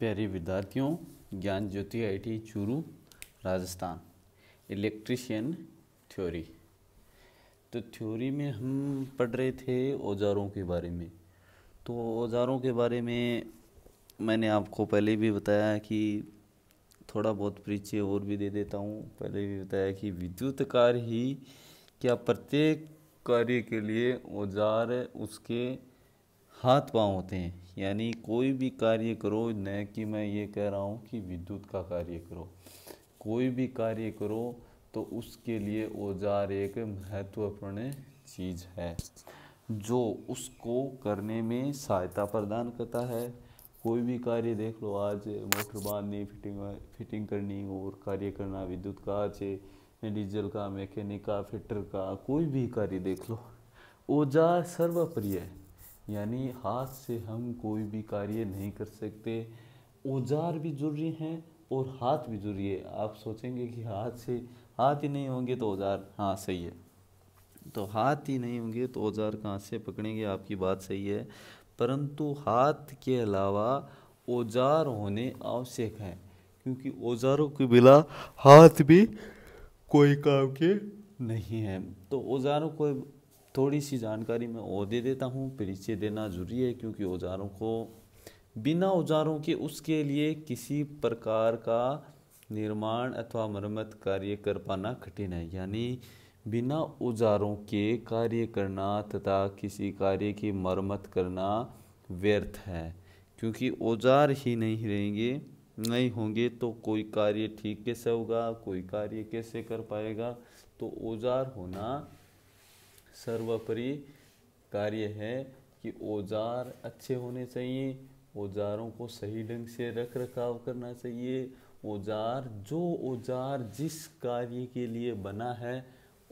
प्यारे विद्यार्थियों Gyan Jyoti IT Churu Rajasthan electrician theory तो थ्योरी में हम पढ़ रहे थे औजारों के बारे में तो औजारों के बारे में मैंने आपको पहले भी बताया कि थोड़ा बहुत परिचय और भी दे देता हूँ पहले भी बताया कि विद्युत कार्य ही क्या प्रत्येक कार्य के लिए औजार उसके हाथ पाँव होते हैं यानी कोई भी कार्य करो न कि मैं ये कह रहा हूँ कि विद्युत का कार्य करो कोई भी कार्य करो तो उसके लिए औजार एक महत्वपूर्ण चीज़ है जो उसको करने में सहायता प्रदान करता है कोई भी कार्य देख लो आज मोटर बांधनी फिटिंग फिटिंग करनी और कार्य करना विद्युत का आज डीजल का मैकेनिक का फिटर का कोई भी कार्य देख लो औजार सर्वप्रिय है यानी हाथ से हम कोई भी कार्य नहीं कर सकते औजार भी ज़रूरी हैं और हाथ भी ज़रूरी है आप सोचेंगे कि हाथ से हाथ ही नहीं होंगे तो औजार हाँ सही है तो हाथ ही नहीं होंगे तो औजार कहाँ से पकड़ेंगे आपकी बात सही है परंतु हाथ के अलावा औजार होने आवश्यक हैं क्योंकि औजारों के बिना हाथ भी कोई काम के नहीं है तो औजारों को थोड़ी सी जानकारी मैं और दे देता हूँ परिचय देना ज़रूरी है क्योंकि औजारों को बिना औजारों के उसके लिए किसी प्रकार का निर्माण अथवा मरम्मत कार्य कर पाना कठिन है यानी बिना औजारों के कार्य करना तथा किसी कार्य की मरम्मत करना व्यर्थ है क्योंकि औजार ही नहीं रहेंगे नहीं होंगे तो कोई कार्य ठीक कैसे होगा कोई कार्य कैसे कर पाएगा तो औजार होना सर्वोपरि कार्य है कि औजार अच्छे होने चाहिए औजारों को सही ढंग से रख रखाव करना चाहिए औजार जो औजार जिस कार्य के लिए बना है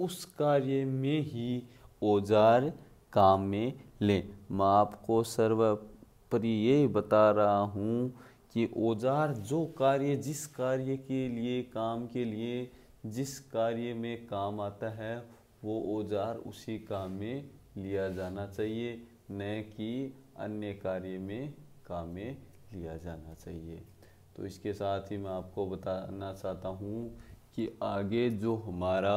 उस कार्य में ही औजार काम में लें मैं आपको सर्वोपरि ये बता रहा हूँ कि औजार जो कार्य जिस कार्य के लिए काम के लिए जिस कार्य में काम आता है वो औजार उसी काम में लिया जाना चाहिए न कि अन्य कार्य में काम में लिया जाना चाहिए तो इसके साथ ही मैं आपको बताना चाहता हूँ कि आगे जो हमारा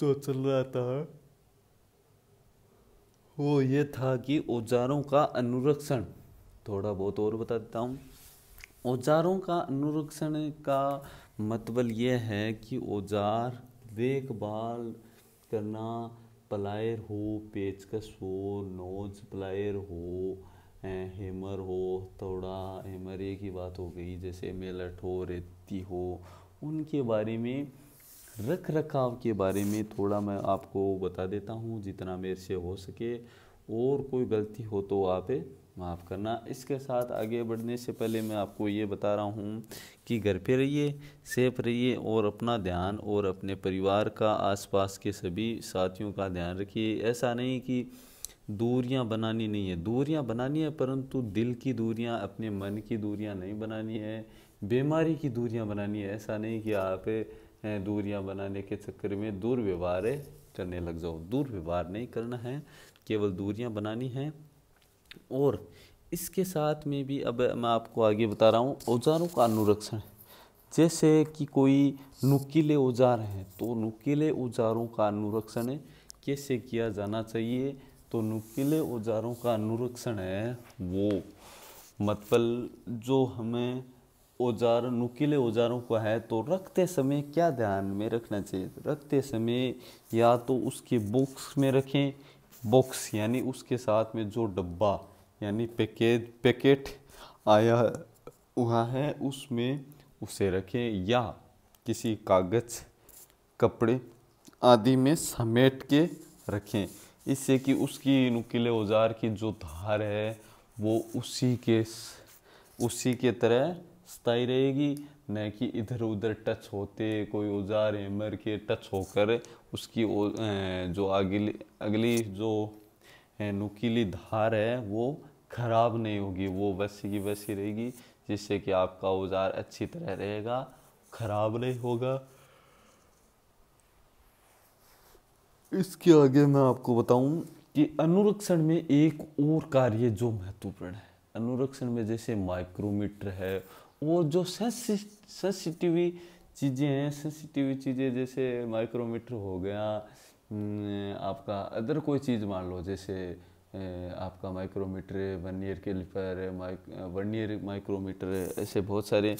जो चल रहा था वो ये था कि औजारों का अनुरक्षण थोड़ा बहुत और बता देता हूँ औजारों का अनुरक्षण का मतलब यह है कि औजार देखभाल करना प्लायर हो पेचकस हो नोज प्लायर हो हेमर हो थोड़ा हेमर ये की बात हो गई जैसे मेलट हो रेती हो उनके बारे में रख रखाव के बारे में थोड़ा मैं आपको बता देता हूँ जितना मेरे से हो सके और कोई गलती हो तो आप माफ़ करना इसके साथ आगे बढ़ने से पहले मैं आपको ये बता रहा हूँ कि घर पे रहिए सेफ रहिए और अपना ध्यान और अपने परिवार का आसपास के सभी साथियों का ध्यान रखिए ऐसा नहीं कि दूरियां बनानी नहीं है दूरियां बनानी है परंतु दिल की दूरियां अपने मन की दूरियां नहीं बनानी है बीमारी की दूरियां बनानी है ऐसा नहीं कि आप दूरियां बनाने के चक्कर में दुर्व्यवहार करने लग जाओ दुर्व्यवहार नहीं करना है केवल दूरियां बनानी हैं और इसके साथ में भी अब मैं आपको आगे बता रहा हूँ औजारों का अनुरक्षण जैसे कि कोई नुकीले औजार हैं तो नुकीले औजारों का अनुरक्षण कैसे किया जाना चाहिए तो नुकीले औजारों का अनुरक्षण है वो मतलब जो हमें औजार नुकीले औजारों का है तो रखते समय क्या ध्यान में रखना चाहिए रखते समय या तो उसके बॉक्स में रखें बॉक्स यानी उसके साथ में जो डब्बा यानी पैकेज पैकेट आया हुआ है उसमें उसे रखें या किसी कागज़ कपड़े आदि में समेट के रखें इससे कि उसकी नुकीले औजार की जो धार है वो उसी के उसी के तरह स्थाई रहेगी न कि इधर उधर टच होते कोई औजार हेमर के टच होकर उसकी जो अगली अगली जो नुकीली धार है वो ख़राब नहीं होगी वो वैसी की वैसी रहेगी जिससे कि आपका औजार अच्छी तरह रहेगा ख़राब नहीं होगा इसके आगे मैं आपको बताऊं कि अनुरक्षण में एक और कार्य जो महत्वपूर्ण है अनुरक्षण में जैसे माइक्रोमीटर है वो जो सेंसिटिव चीज़ें हैं सेंसिटिव चीज़ें जैसे माइक्रोमीटर हो गया हम्म, आपका अदर कोई चीज़ मान लो जैसे आपका micrometer vernier caliper mic vernier micrometer ऐसे बहुत सारे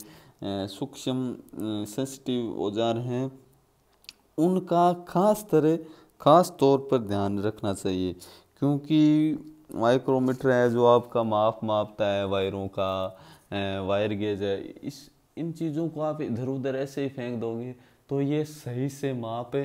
सूक्ष्म सेंसिटिव औजार हैं उनका खास तरह खास तौर पर ध्यान रखना चाहिए क्योंकि माइक्रोमीटर है जो आपका माप मापता है वायरों का वायर गेज है इस इन चीज़ों को आप इधर उधर ऐसे ही फेंक दोगे तो ये सही से माप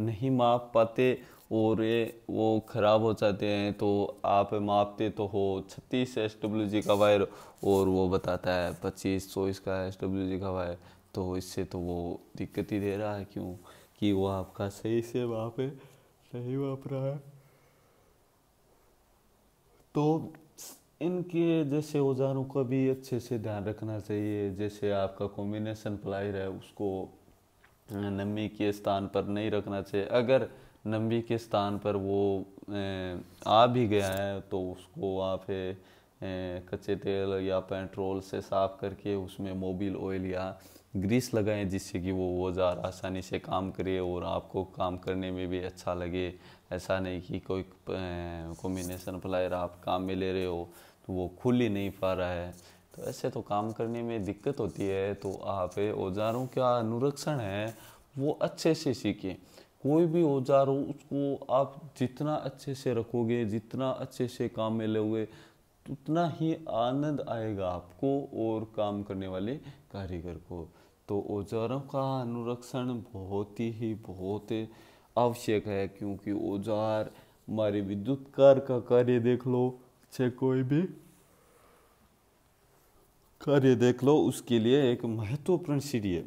नहीं माप पाते और ये वो ख़राब हो जाते हैं तो आप मापते तो हो छत्तीस एस डब्ल्यू जी का वायर और वो बताता है पच्चीस चौबीस का एस डब्ल्यू जी का वायर तो इससे तो वो दिक्कत ही दे रहा है क्यों कि वो आपका सही से माप सही नहीं रहा है तो इनके जैसे औजारों का भी अच्छे से ध्यान रखना चाहिए जैसे आपका कॉम्बिनेशन प्लायर है उसको नमी के स्थान पर नहीं रखना चाहिए अगर नमी के स्थान पर वो आ भी गया है तो उसको आप कच्चे तेल या पेट्रोल से साफ़ करके उसमें मोबिल ऑयल या ग्रीस लगाएं जिससे कि वो औजार आसानी से काम करे और आपको काम करने में भी अच्छा लगे ऐसा नहीं कि कोई कॉम्बिनेशन प्लायर आप काम में ले रहे हो तो वो खुल ही नहीं पा रहा है तो ऐसे तो काम करने में दिक्कत होती है तो आप औजारों का अनुरक्षण है वो अच्छे से सीखें कोई भी औजार हो उसको आप जितना अच्छे से रखोगे जितना अच्छे से काम में लोगे उतना ही आनंद आएगा आपको और काम करने वाले कारीगर को तो औजारों का अनुरक्षण बहुत ही बहुत आवश्यक है क्योंकि औजार हमारे विद्युत कार का कार्य देख लो से कोई भी कार्य देख लो उसके लिए एक महत्वपूर्ण सीढ़ी है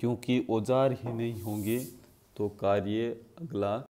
क्योंकि औजार ही नहीं होंगे तो कार्य अगला